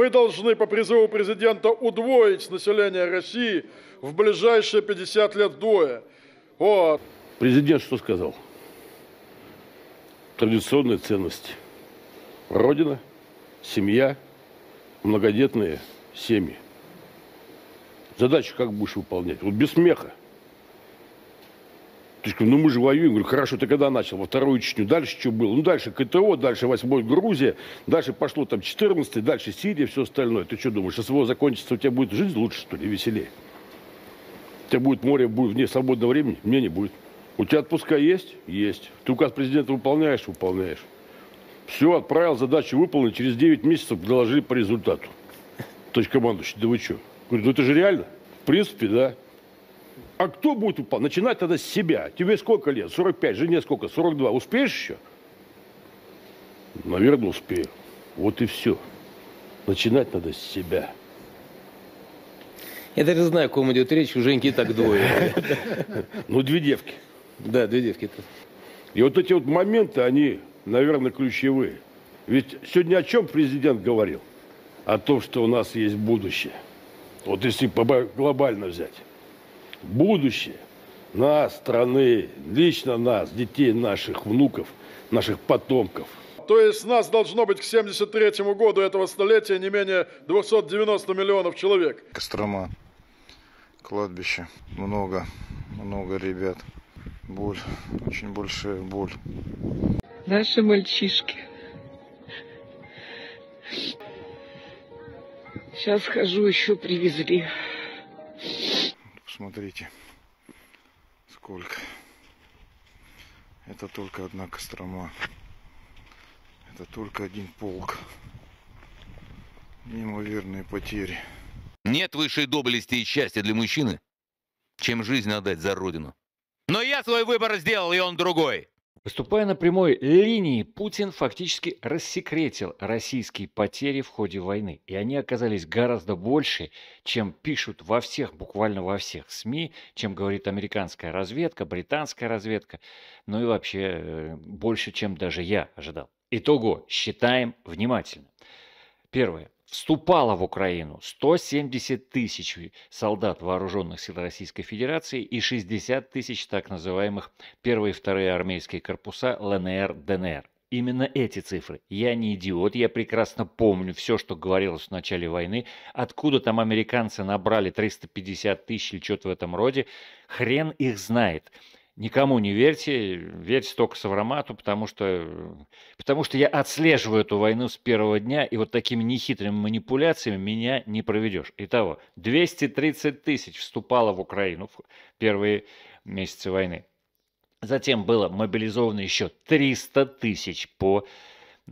Мы должны по призыву президента удвоить население России в ближайшие 50 лет вдвое. Вот. Президент что сказал? Традиционные ценности. Родина, семья, многодетные семьи. Задачу как будешь выполнять? Вот без смеха. То есть, ну мы же воюем. Говорю, хорошо, ты когда начал? Во вторую Чечню. Дальше что было? Ну дальше КТО, дальше 8 Грузия, дальше пошло там 14 дальше Сирия, все остальное. Ты что думаешь, СВО закончится, у тебя будет жизнь лучше, что ли, веселее? У тебя будет море, будет вне свободного времени? Мне не будет. У тебя отпуска есть? Есть. Ты указ президента выполняешь? Выполняешь. Все, отправил задачу выполнить, через 9 месяцев доложили по результату. То есть командующий, да вы что? Говорю, ну это же реально? В принципе, да а кто будет выполнять? Начинать тогда с себя. Тебе сколько лет? 45, жене сколько? 42. Успеешь еще? Наверное, успею. Вот и все. Начинать надо с себя. Я даже знаю, о ком идет речь, у Женьки так двое. Ну, две девки. Да, две девки И вот эти вот моменты, они, наверное, ключевые. Ведь сегодня о чем президент говорил? О том, что у нас есть будущее. Вот если глобально взять будущее нас, страны, лично нас, детей наших, внуков, наших потомков. То есть нас должно быть к 73 году этого столетия не менее 290 миллионов человек. Кострома, кладбище, много, много ребят. Боль, очень большая боль. Наши мальчишки. Сейчас хожу, еще привезли. Смотрите, сколько. Это только одна Кострома. Это только один полк. Неимоверные потери. Нет высшей доблести и счастья для мужчины, чем жизнь отдать за родину. Но я свой выбор сделал, и он другой. Выступая на прямой линии, Путин фактически рассекретил российские потери в ходе войны. И они оказались гораздо больше, чем пишут во всех, буквально во всех СМИ, чем говорит американская разведка, британская разведка, ну и вообще э, больше, чем даже я ожидал. Итого считаем внимательно. Первое вступало в Украину 170 тысяч солдат вооруженных сил Российской Федерации и 60 тысяч так называемых первые и вторые армейские корпуса ЛНР-ДНР. Именно эти цифры. Я не идиот, я прекрасно помню все, что говорилось в начале войны, откуда там американцы набрали 350 тысяч или что-то в этом роде. Хрен их знает. Никому не верьте, верьте только Саврамату, потому что, потому что я отслеживаю эту войну с первого дня, и вот такими нехитрыми манипуляциями меня не проведешь. Итого, 230 тысяч вступало в Украину в первые месяцы войны. Затем было мобилизовано еще 300 тысяч по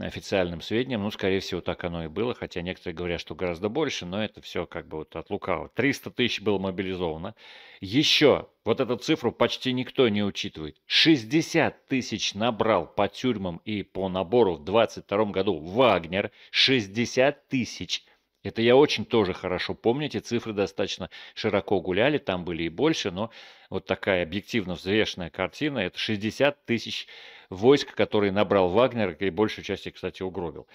официальным сведениям. Ну, скорее всего, так оно и было, хотя некоторые говорят, что гораздо больше, но это все как бы вот от лукавого. 300 тысяч было мобилизовано. Еще, вот эту цифру почти никто не учитывает, 60 тысяч набрал по тюрьмам и по набору в 22 году Вагнер, 60 тысяч это я очень тоже хорошо помню, эти цифры достаточно широко гуляли, там были и больше, но вот такая объективно взвешенная картина, это 60 тысяч войск, которые набрал Вагнер и большую часть части, кстати, угробил.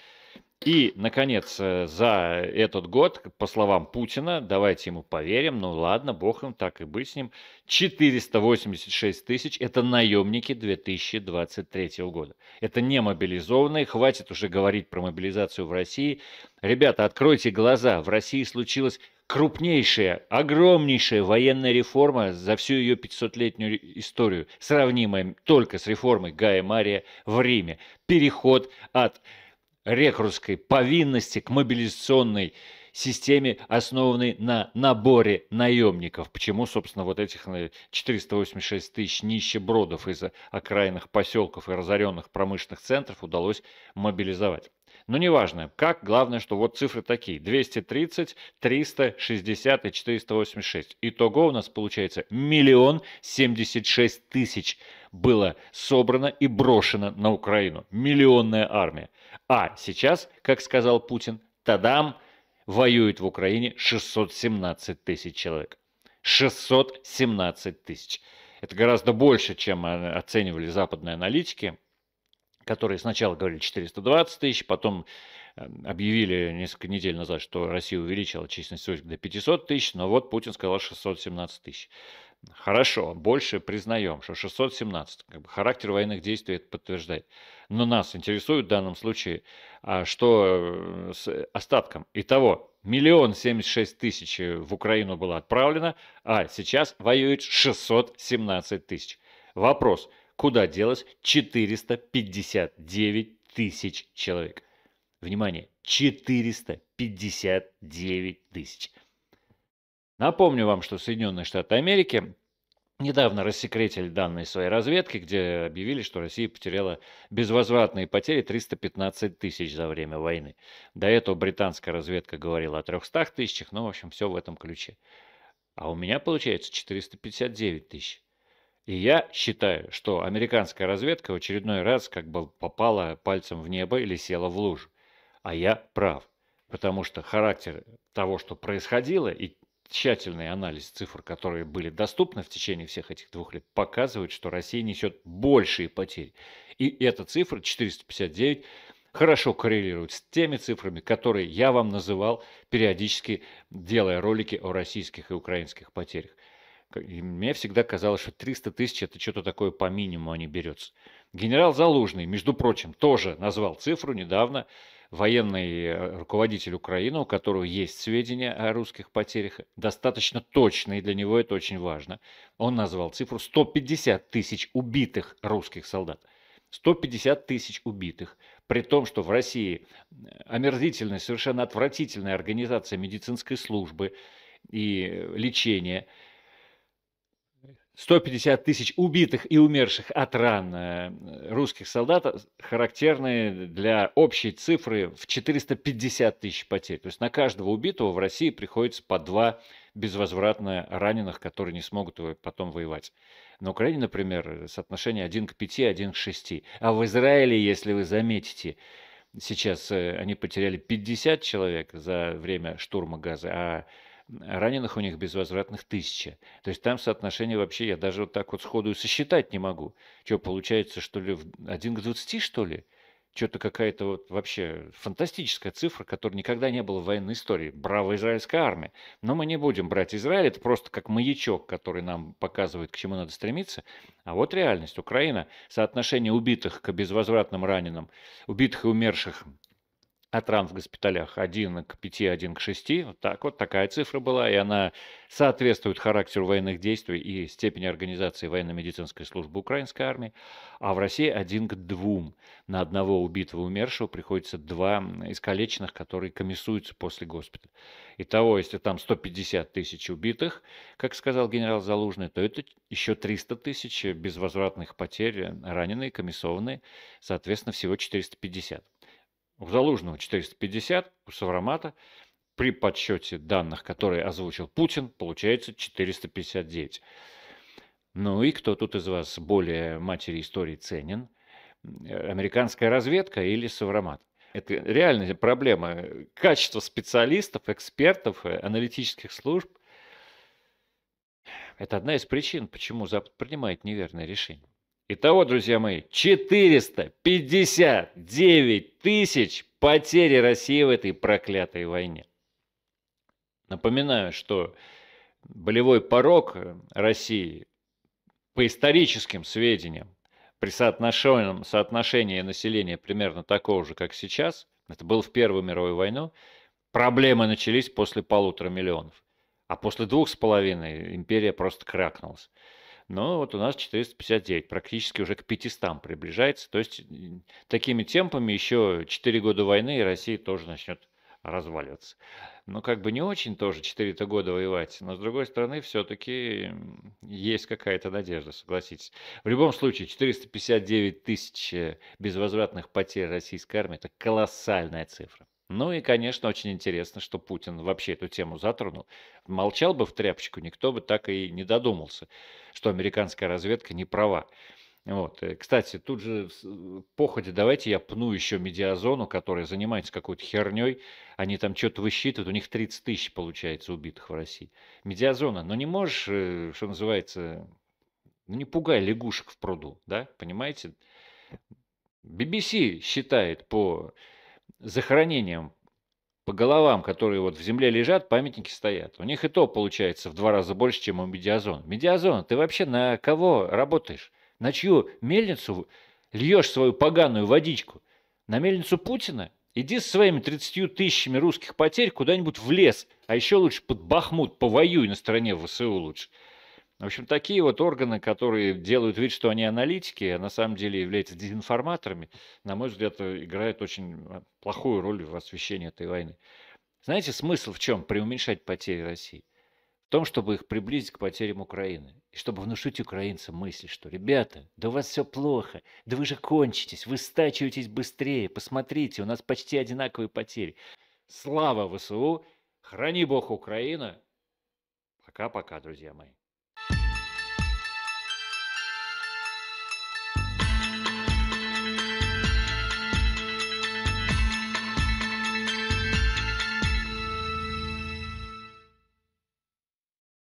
И, наконец, э, за этот год, по словам Путина, давайте ему поверим, ну ладно, бог им, так и быть с ним, 486 тысяч – это наемники 2023 года. Это не мобилизованные, хватит уже говорить про мобилизацию в России. Ребята, откройте глаза, в России случилось крупнейшая, огромнейшая военная реформа за всю ее 500-летнюю историю, сравнимая только с реформой Гая Мария в Риме. Переход от рекрутской повинности к мобилизационной системе, основанной на наборе наемников. Почему, собственно, вот этих 486 э, тысяч нищебродов из э, окраинных поселков и разоренных промышленных центров удалось мобилизовать. Но ну, неважно, как, главное, что вот цифры такие. 230, 360 и 486. Итого у нас получается миллион семьдесят шесть тысяч было собрано и брошено на Украину. Миллионная армия. А сейчас, как сказал Путин, тадам, воюет в Украине 617 тысяч человек. 617 тысяч. Это гораздо больше, чем оценивали западные аналитики, которые сначала говорили 420 тысяч, потом э, объявили несколько недель назад, что Россия увеличила численность войск до 500 тысяч, но вот Путин сказал 617 тысяч. Хорошо, больше признаем, что 617, как бы характер военных действий это подтверждает. Но нас интересует в данном случае, а, что э, с э, остатком. Итого, миллион семьдесят шесть тысяч э, в Украину было отправлено, а сейчас воюет 617 тысяч. Вопрос, куда делось 459 тысяч человек? Внимание, 459 тысяч. Напомню вам, что Соединенные Штаты Америки недавно рассекретили данные своей разведки, где объявили, что Россия потеряла безвозвратные потери 315 тысяч за время войны. До этого британская разведка говорила о 300 тысячах, но, в общем, все в этом ключе. А у меня получается 459 тысяч. И я считаю, что американская разведка в очередной раз как бы попала пальцем в небо или села в лужу. А я прав. Потому что характер того, что происходило, и тщательный анализ цифр, которые были доступны в течение всех этих двух лет, показывает, что Россия несет большие потери. И эта цифра 459 хорошо коррелирует с теми цифрами, которые я вам называл, периодически делая ролики о российских и украинских потерях. И мне всегда казалось, что 300 тысяч – это что-то такое по минимуму они а берется. Генерал Залужный, между прочим, тоже назвал цифру недавно – военный э, руководитель Украины, у которого есть сведения о русских потерях, достаточно точные для него это очень важно. Он назвал цифру 150 тысяч убитых русских солдат. 150 тысяч убитых, при том, что в России э, омерзительная, совершенно отвратительная организация медицинской службы и э, лечения – 150 тысяч убитых и умерших от ран э, русских солдат характерны для общей цифры в 450 тысяч потерь. То есть на каждого убитого в России приходится по два безвозвратно раненых, которые не смогут потом воевать. На Украине, например, соотношение 1 к 5, 1 к 6. А в Израиле, если вы заметите, сейчас э, они потеряли 50 человек за время штурма Газа, а раненых у них безвозвратных тысяча. То есть там соотношение вообще я даже вот так вот сходу и сосчитать не могу. Что, получается, что ли, один к 20, что ли? Что-то какая-то вот вообще фантастическая цифра, которая никогда не была в военной истории. Браво, израильская армия. Но мы не будем брать Израиль, это просто как маячок, который нам показывает, к чему надо стремиться. А вот реальность. Украина, соотношение убитых к безвозвратным раненым, убитых и умерших от ран в госпиталях 1 к 5, 1 к 6. Вот так вот такая цифра была, и она соответствует характеру военных действий и степени организации военно-медицинской службы украинской армии. А в России 1 к 2. На одного убитого умершего приходится два искалеченных, которые комиссуются после госпиталя. Итого, если там 150 тысяч убитых, как сказал генерал Залужный, то это еще 300 тысяч безвозвратных потерь, раненые, комиссованные, соответственно, всего 450 у Залужного 450, у Саврамата при подсчете данных, которые озвучил Путин, получается 459. Ну и кто тут из вас более матери истории ценен? Э, американская разведка или Саврамат? Это реальная проблема качества специалистов, экспертов, э, аналитических служб. Это одна из причин, почему Запад принимает неверное решение. Итого, друзья мои, 459 тысяч потери России в этой проклятой войне. Напоминаю, что болевой порог России по историческим сведениям при соотношенном соотношении населения примерно такого же, как сейчас, это был в Первую мировую войну, проблемы начались после полутора миллионов. А после двух с половиной империя просто кракнулась но вот у нас 459, практически уже к 500 приближается. То есть такими темпами еще 4 года войны, и Россия тоже начнет разваливаться. Ну, как бы не очень тоже 4-то года воевать, но, с другой стороны, все-таки есть какая-то надежда, согласитесь. В любом случае, 459 тысяч э, безвозвратных потерь российской армии – это колоссальная цифра. Ну и, конечно, очень интересно, что Путин вообще эту тему затронул. Молчал бы в тряпочку, никто бы так и не додумался, что американская разведка не права. Вот. Э, кстати, тут же э, походе давайте я пну еще медиазону, которая занимается какой-то херней. Они там что-то высчитывают, у них 30 тысяч получается убитых в России. Медиазона, но ну не можешь, э, что называется, ну не пугай лягушек в пруду, да, понимаете? BBC считает по захоронениям по головам, которые вот в земле лежат, памятники стоят. У них и то получается в два раза больше, чем у медиазона. Медиазон, ты вообще на кого работаешь? На чью мельницу льешь свою поганую водичку? На мельницу Путина? Иди с своими 30 тысячами русских потерь куда-нибудь в лес, а еще лучше под Бахмут повоюй на стороне ВСУ лучше. В общем, такие вот органы, которые делают вид, что они аналитики, а на самом деле являются дезинформаторами, на мой взгляд, э, играют очень а, плохую роль в освещении этой войны. Знаете, смысл в чем? Преуменьшать потери России. В том, чтобы их приблизить к потерям Украины. И чтобы внушить украинцам мысль, что «Ребята, да у вас все плохо, да вы же кончитесь, вы стачиваетесь быстрее, посмотрите, у нас почти одинаковые потери». Слава ВСУ, храни Бог Украина. Пока-пока, друзья мои.